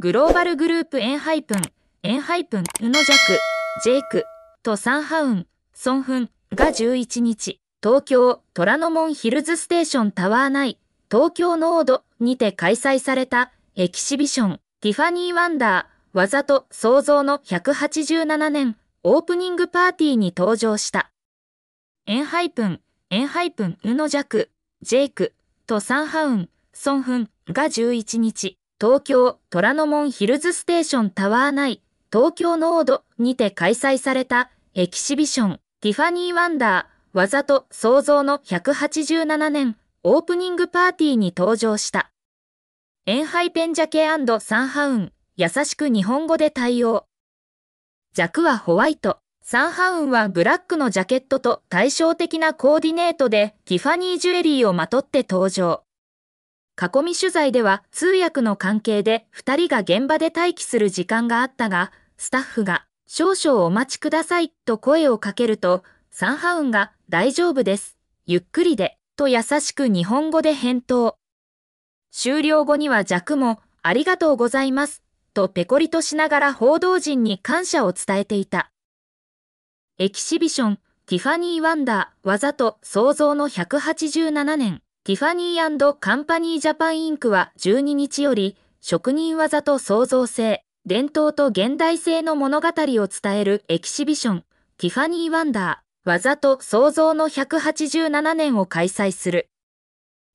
グローバルグループエンハイプン、エンハイプン、ノジャク、ジェイク、とサンハウン、ソンフンが11日、東京虎ノ門ヒルズステーションタワー内、東京ノードにて開催されたエキシビション、ティファニー・ワンダー、技と創造の187年、オープニングパーティーに登場した。エンハイプン、エンハイプン、ノジャク、ジェイク、とサンハウン、ソンフンが11日、東京虎ノ門ヒルズステーションタワー内東京ノードにて開催されたエキシビションティファニー・ワンダー技と創造の187年オープニングパーティーに登場した。エンハイペンジャケサンハウン優しく日本語で対応。弱はホワイト、サンハウンはブラックのジャケットと対照的なコーディネートでティファニージュエリーをまとって登場。囲み取材では通訳の関係で2人が現場で待機する時間があったが、スタッフが少々お待ちくださいと声をかけると、サンハウンが大丈夫です。ゆっくりで、と優しく日本語で返答。終了後にはジャクもありがとうございます、とペコリとしながら報道陣に感謝を伝えていた。エキシビション、ティファニー・ワンダー、技と創造の187年。ティファニーカンパニージャパンインクは12日より、職人技と創造性、伝統と現代性の物語を伝えるエキシビション、ティファニー・ワンダー、技と創造の187年を開催する。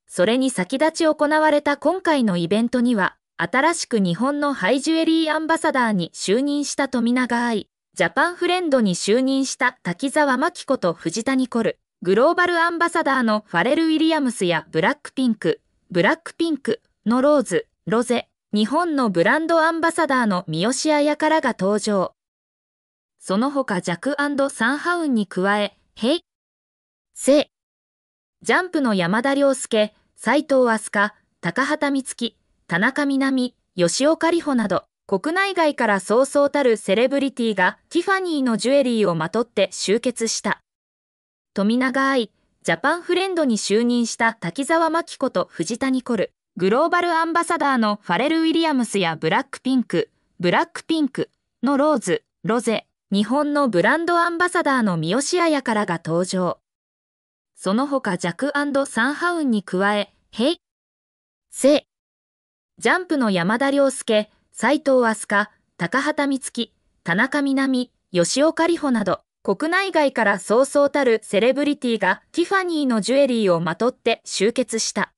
それに先立ち行われた今回のイベントには、新しく日本のハイジュエリーアンバサダーに就任した富永愛、ジャパンフレンドに就任した滝沢真紀子と藤田ニコル。グローバルアンバサダーのファレル・ウィリアムスやブラックピンク、ブラックピンクのローズ、ロゼ、日本のブランドアンバサダーの三好彩からが登場。その他ジャックサンハウンに加え、ヘイ、セジャンプの山田涼介、斎藤明日香、高畑充希、田中みなみ、吉岡里帆など、国内外からそうそうたるセレブリティがティファニーのジュエリーをまとって集結した。富永愛、ジャパンフレンドに就任した滝沢真紀子と藤田ニコル、グローバルアンバサダーのファレル・ウィリアムスやブラックピンク、ブラックピンクのローズ、ロゼ、日本のブランドアンバサダーの三好彩からが登場。その他ジャクサンハウンに加え、ヘイ、セジャンプの山田涼介、斎藤飛鳥、高畑美月、田中みなみ、吉岡里帆など、国内外からそうそうたるセレブリティがティファニーのジュエリーをまとって集結した。